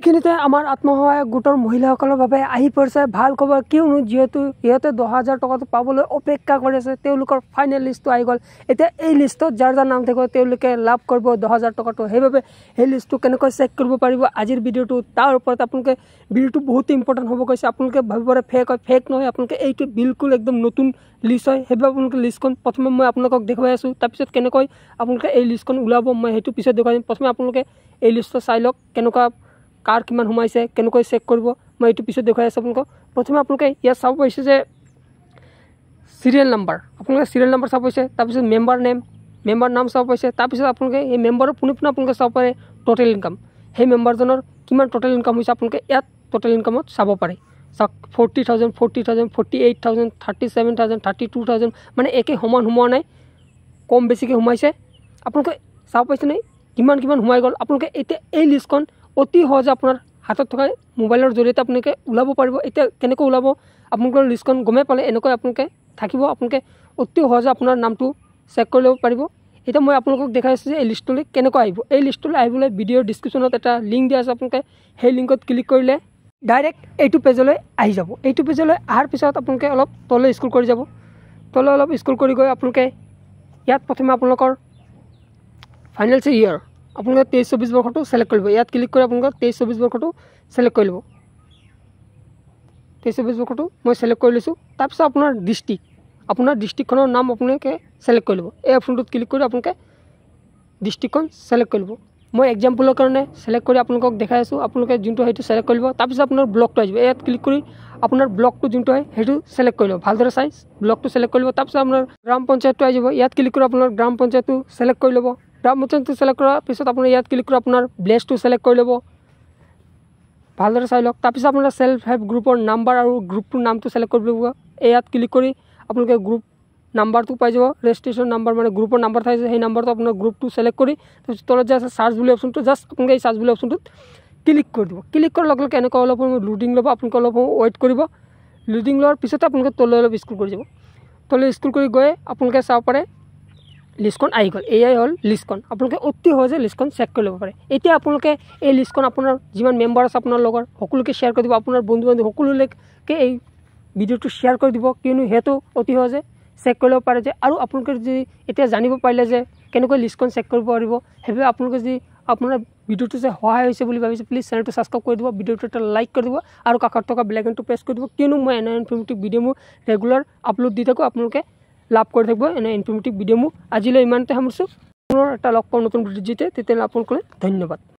এইখিনিতে আমাৰ আত্মসহায়ক গোটৰ মহিলাসকলৰ বাবে আহি পৰিছে ভাল খবৰ কিয়নো যিহেতু সিহঁতে দহ হাজাৰ টকাটো পাবলৈ অপেক্ষা কৰি আছে তেওঁলোকৰ ফাইনেল লিষ্টটো আহি গ'ল এতিয়া এই লিষ্টত যাৰ যাৰ নাম থাকিব তেওঁলোকে লাভ কৰিব দহ হাজাৰ টকাটো সেইবাবে সেই লিষ্টটো কেনেকৈ চেক কৰিব পাৰিব আজিৰ ভিডিঅ'টো তাৰ ওপৰত আপোনালোকে বিলটো বহুত ইম্পৰ্টেণ্ট হ'ব গৈছে আপোনালোকে ভাবিব পাৰে ফেক হয় ফেক নহয় আপোনালোকে এইটো বিলকুল একদম নতুন লিষ্ট হয় সেইবাবে আপোনালোকে লিষ্টখন প্ৰথমে মই আপোনালোকক দেখুৱাই আছোঁ তাৰপিছত কেনেকৈ আপোনালোকে এই লিষ্টখন ওলাব মই সেইটো পিছত দেখুৱাই দিম প্ৰথমে আপোনালোকে এই লিষ্টটো চাই লওক কেনেকুৱা কাৰ কিমান সোমাইছে কেনেকৈ চেক কৰিব মই এইটো পিছত দেখুৱাই আছোঁ আপোনালোকক প্ৰথমে আপোনালোকে ইয়াত চাব পাৰিছে যে ছিৰিয়েল নাম্বাৰ আপোনালোকে চিৰিয়েল নাম্বাৰ চাব পাৰিছে তাৰপিছত মেম্বাৰ নেম মেম্বাৰ নাম চাব পাৰিছে তাৰপিছত আপোনালোকে এই মেম্বাৰৰ পোনে পোনে আপোনালোকে চাব পাৰে ট'টেল ইনকাম সেই মেম্বাৰজনৰ কিমান ট'টেল ইনকাম হৈছে আপোনালোকে ইয়াত ট'টেল ইনকামত চাব পাৰে চাওক forty thousand forty thousand forty eight thousand thirty seven thousand thirty two thousand মানে একে সমান সোমোৱা নাই কম বেছিকৈ সোমাইছে আপোনালোকে চাব পাইছেনে কিমান কিমান সোমাই গ'ল আপোনালোকে এতিয়া এই লিষ্টখন অতি সহজে আপোনাৰ হাতত থকা মোবাইলৰ জৰিয়তে আপোনালোকে ওলাব পাৰিব এতিয়া কেনেকৈ ওলাব আপোনালোকৰ লিষ্টখন গমেই পালে এনেকৈ আপোনালোকে থাকিব আপোনালোকে অতি সহজে আপোনাৰ নামটো চেক কৰি ল'ব পাৰিব এতিয়া মই আপোনালোকক দেখাই আছোঁ যে এই লিষ্টটোলৈ কেনেকুৱা আহিব এই লিষ্টটোলৈ আহিবলৈ ভিডিঅ'ৰ ডিছক্ৰিপশ্যনত এটা লিংক দিয়া আছে আপোনালোকে সেই লিংকত ক্লিক কৰিলে ডাইৰেক্ট এইটো পেজলৈ আহি যাব এইটো পেজলৈ অহাৰ পিছত আপোনালোকে অলপ তলৈ স্কুল কৰি যাব তলৈ অলপ স্কুল কৰি গৈ আপোনালোকে ইয়াত প্ৰথমে আপোনালোকৰ ফাইনেল ইয়েৰ আপোনালোকে তেইছ চৌব্বিছ বৰ্ষটো চিলেক্ট কৰিব ইয়াত ক্লিক কৰি আপোনালোকে তেইছ চৌব্বিছ বৰ্ষটো চিলেক্ট কৰি ল'ব তেইছ চৌব্বিছ বৰ্ষটো মই চিলেক্ট কৰি লৈছোঁ তাৰপিছত আপোনাৰ ডিষ্ট্ৰিক্ট আপোনাৰ ডিষ্ট্ৰিক্টখনৰ নাম আপোনালোকে চিলেক্ট কৰি ল'ব এই অপশ্যনটোত ক্লিক কৰি আপোনালোকে ডিষ্ট্ৰিকখন ছিলেক্ট কৰি ল'ব মই এক্সাম্পলৰ কাৰণে ছিলেক্ট কৰি আপোনালোকক দেখাই আছোঁ আপোনালোকে যোনটো সেইটো ছিলেক্ট কৰিব তাৰপিছত আপোনাৰ ব্লকটো আহিব ইয়াত ক্লিক কৰি আপোনাৰ ব্লকটো যোনটো হয় সেইটো ছিলেক্ট কৰি ল'ব ভালদৰে চাই ব্লকটো ছিলেক্ট কৰি ল'ব তাৰপিছত আপোনাৰ গ্ৰাম পঞ্চায়তটো আহিব ইয়াত ক্লিক কৰি আপোনাৰ গ্ৰাম পঞ্চায়তটো চিলেক্ট কৰি ল'ব ৰাম মোচনটো ছিলেক্ট কৰাৰ পিছত আপুনি ইয়াত ক্লিক কৰি আপোনাৰ ব্লেচটো ছিলেক্ট কৰি ল'ব ভালদৰে চাই লওক তাৰপিছত আপোনাৰ ছেল্ফ হেল্প গ্ৰুপৰ নাম্বাৰ আৰু গ্ৰুপটোৰ নামটো ছিলেক্ট কৰিব লাগিব ইয়াত ক্লিক কৰি আপোনালোকে গ্ৰুপ নাম্বাৰটো পাই যাব ৰেজিষ্ট্ৰেশ্যন নাম্বাৰ মানে গ্ৰুপৰ নাম্বাৰ থাকে সেই নাম্বাৰটো আপোনাৰ গ্ৰুপটো ছিলেক্ট কৰি তাৰপিছত তলত যে আছে চাৰ্জ বুলি অপশ্যনটো জাষ্ট আপোনালোকে এই চাৰ্জ বুলি অপশ্যনটোত ক্লিক কৰি দিব ক্লিক কৰাৰ লগে লগে এনেকুৱা অলপ সময় লুডিং ল'ব আপোনালোকে অলপ সময় ৱেইট কৰিব লুডিং লোৱাৰ পিছতে আপোনালোকে তললৈ অলপ স্কুল কৰি যাব তললৈ স্কুল কৰি গৈ আপোনালোকে চাব পাৰে লিষ্টখন আহি গ'ল এয়াই হ'ল লিষ্টখন আপোনালোকে অতি সহজে লিষ্টখন চেক কৰি ল'ব পাৰে এতিয়া আপোনালোকে এই লিষ্টখন আপোনাৰ যিমান মেম্বাৰ আছে আপোনাৰ লগৰ সকলোকে শ্বেয়াৰ কৰি দিব আপোনাৰ বন্ধু বান্ধৱ সকলোলৈকে এই ভিডিঅ'টো শ্বেয়াৰ কৰি দিব কিয়নো সেইটো অতি সহজে চেক কৰি ল'ব পাৰে যে আৰু আপোনালোকে যদি এতিয়া জানিব পাৰিলে যে কেনেকৈ লিষ্টখন চেক কৰিব পাৰিব সেইবাবে আপোনালোকে যদি আপোনাৰ ভিডিঅ'টো যে সহায় হৈছে বুলি ভাবিছে প্লিজ চেনেলটো ছাবস্ক্ৰাইব কৰি দিব ভিডিঅ'টো এটা লাইক কৰি দিব আৰু কাষত থকা বেলেগ প্ৰেছ কৰি দিব কিয়নো মই এনে ইনফৰ্মেটিভ ভিডিঅ' মোৰ ৰেগুলাৰ আপলোড দি থাকোঁ আপোনালোকে লাভ কৰি থাকিব এনে ইনফৰ্মেটিভ ভিডিঅ' মোক আজিলৈ ইমানতে সামৰিছোঁ পুনৰ এটা লগ পাওঁ নতুন ভিডিঅ'ত যেতিয়া তেতিয়ালৈ আপোনালোকলৈ ধন্যবাদ